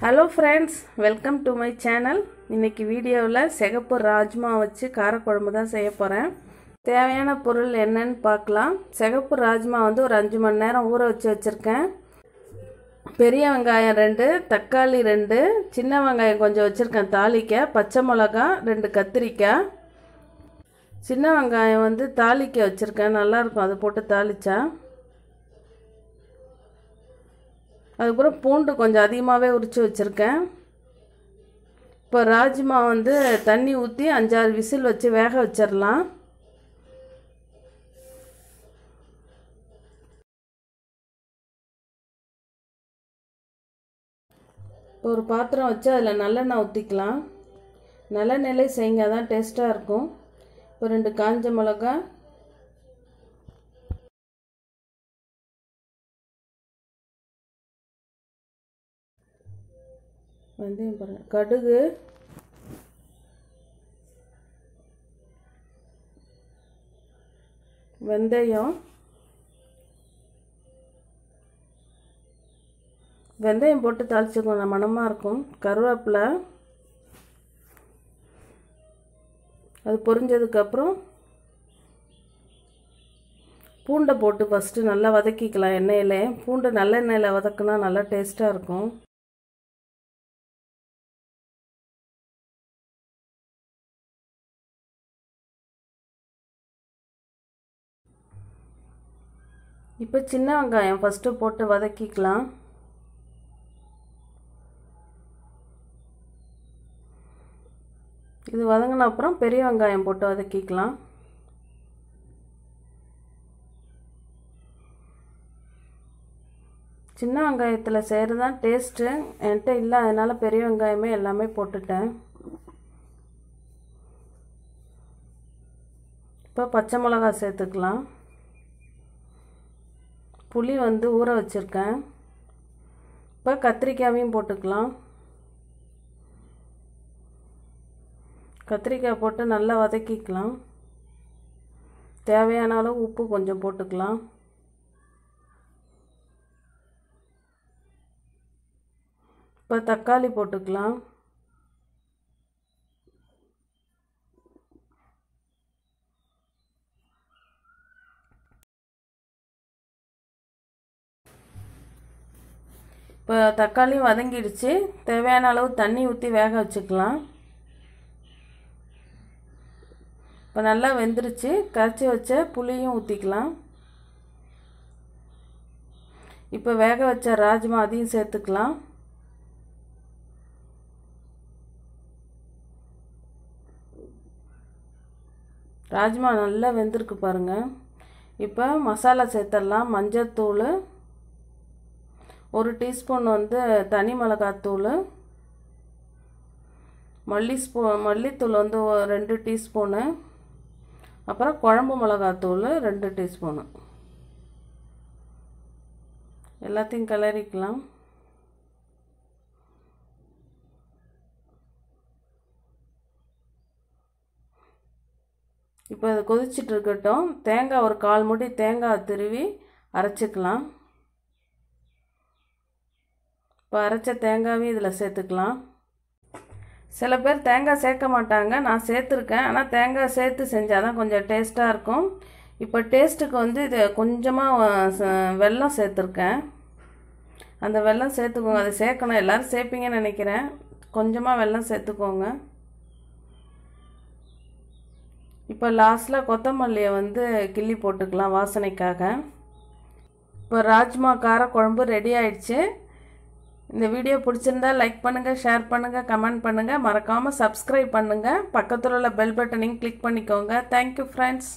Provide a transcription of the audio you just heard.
hello friends welcome to my channel இன்றைக்கி வீடியோவில் சிகப்பு ராஜ்மா வச்சு காரக்குழம்பு தான் செய்ய போகிறேன் தேவையான பொருள் என்னன்னு பார்க்கலாம் சிகப்பு ராஜ்மா வந்து ஒரு அஞ்சு மணி நேரம் ஊற வச்சு வச்சுருக்கேன் பெரிய வெங்காயம் ரெண்டு தக்காளி ரெண்டு சின்ன வெங்காயம் கொஞ்சம் வச்சுருக்கேன் தாளிக்க பச்சை மிளகா ரெண்டு கத்திரிக்காய் சின்ன வெங்காயம் வந்து தாளிக்க வச்சுருக்கேன் நல்லாயிருக்கும் அதை போட்டு தாளிச்சா அதுக்கப்புறம் பூண்டு கொஞ்சம் அதிகமாகவே உரித்து வச்சுருக்கேன் இப்போ ராஜ்மா வந்து தண்ணி ஊற்றி அஞ்சாறு விசில் வச்சு வேக வச்சிடலாம் இப்போ ஒரு பாத்திரம் வச்சு அதில் நல்லெண்ணெய் ஊற்றிக்கலாம் நல்லெண்ணெயிலே செய்ங்க தான் டேஸ்ட்டாக இருக்கும் இப்போ ரெண்டு காஞ்ச மிளகாய் வெந்தயம் பாருங்கள் கடுகு வெந்தயம் வெந்தயம் போட்டு தாளிச்சுக்கோங்க மணமாக இருக்கும் கருவேப்பிலை அது பொரிஞ்சதுக்கப்புறம் பூண்டை போட்டு ஃபஸ்ட்டு நல்லா வதக்கிக்கலாம் எண்ணெயில் பூண்டை எண்ணெயில் வதக்குனா நல்லா டேஸ்ட்டாக இருக்கும் இப்போ சின்ன வெங்காயம் ஃபஸ்ட்டு போட்டு வதக்கிக்கலாம் இது வதங்கின அப்புறம் பெரிய வெங்காயம் போட்டு வதக்கிக்கலாம் சின்ன வெங்காயத்தில் செய்கிறது தான் டேஸ்ட்டு என்கிட்ட இல்லை அதனால் பெரிய வெங்காயமே எல்லாமே போட்டுட்டேன் இப்போ பச்சை மிளகா சேர்த்துக்கலாம் புளி வந்து ஊற வச்சுருக்கேன் இப்போ கத்திரிக்காயும் போட்டுக்கலாம் கத்திரிக்காய் போட்டு நல்லா வதக்கிக்கலாம் தேவையான அளவு உப்பு கொஞ்சம் போட்டுக்கலாம் இப்போ தக்காளி போட்டுக்கலாம் இப்போ தக்காளி வதங்கிடுச்சு தேவையான அளவு தண்ணி ஊற்றி வேக வச்சுக்கலாம் இப்போ நல்லா வெந்துருச்சு கரைச்சி வச்ச புளியும் ஊற்றிக்கலாம் இப்போ வேக வச்ச ராஜ்மா அதையும் சேர்த்துக்கலாம் ராஜ்மா நல்லா வெந்திருக்கு பாருங்கள் இப்போ மசாலா சேர்த்துடலாம் மஞ்சள் தூள் ஒரு டீஸ்பூன் வந்து தனி மிளகாத்தூள் மல்லி ஸ்பூ மல்லித்தூள் வந்து ரெண்டு டீஸ்பூனு அப்புறம் குழம்பு மிளகாத்தூள் ரெண்டு டீஸ்பூனு எல்லாத்தையும் கிளறிக்கலாம் இப்போ இது கொதிச்சுட்டு இருக்கட்டும் தேங்காய் ஒரு கால் முடி தேங்காய் திருவி அரைச்சிக்கலாம் இப்போ அரைச்ச தேங்காயும் இதில் சேர்த்துக்கலாம் சில பேர் தேங்காய் சேர்க்க மாட்டாங்க நான் சேர்த்துருக்கேன் ஆனால் தேங்காய் சேர்த்து செஞ்சால் தான் கொஞ்சம் டேஸ்ட்டாக இருக்கும் இப்போ டேஸ்ட்டுக்கு வந்து இது கொஞ்சமாக வெல்லம் சேர்த்துருக்கேன் அந்த வெல்லம் சேர்த்துக்கோங்க அதை சேர்க்கணும் எல்லோரும் சேர்ப்பீங்கன்னு நினைக்கிறேன் கொஞ்சமாக வெள்ளம் சேர்த்துக்கோங்க இப்போ லாஸ்ட்டில் கொத்தமல்லியை வந்து கிள்ளி போட்டுக்கலாம் வாசனைக்காக இப்போ ராஜ்மா கார குழம்பு ரெடி ஆயிடுச்சு இந்த வீடியோ பிடிச்சிருந்தா லைக் பண்ணுங்கள் ஷேர் பண்ணுங்கள் கமெண்ட் பண்ணுங்கள் மறக்காமல் சப்ஸ்கிரைப் பண்ணுங்கள் பக்கத்தில் உள்ள பெல் பட்டனையும் கிளிக் பண்ணிக்கோங்க தேங்க்யூ ஃப்ரெண்ட்ஸ்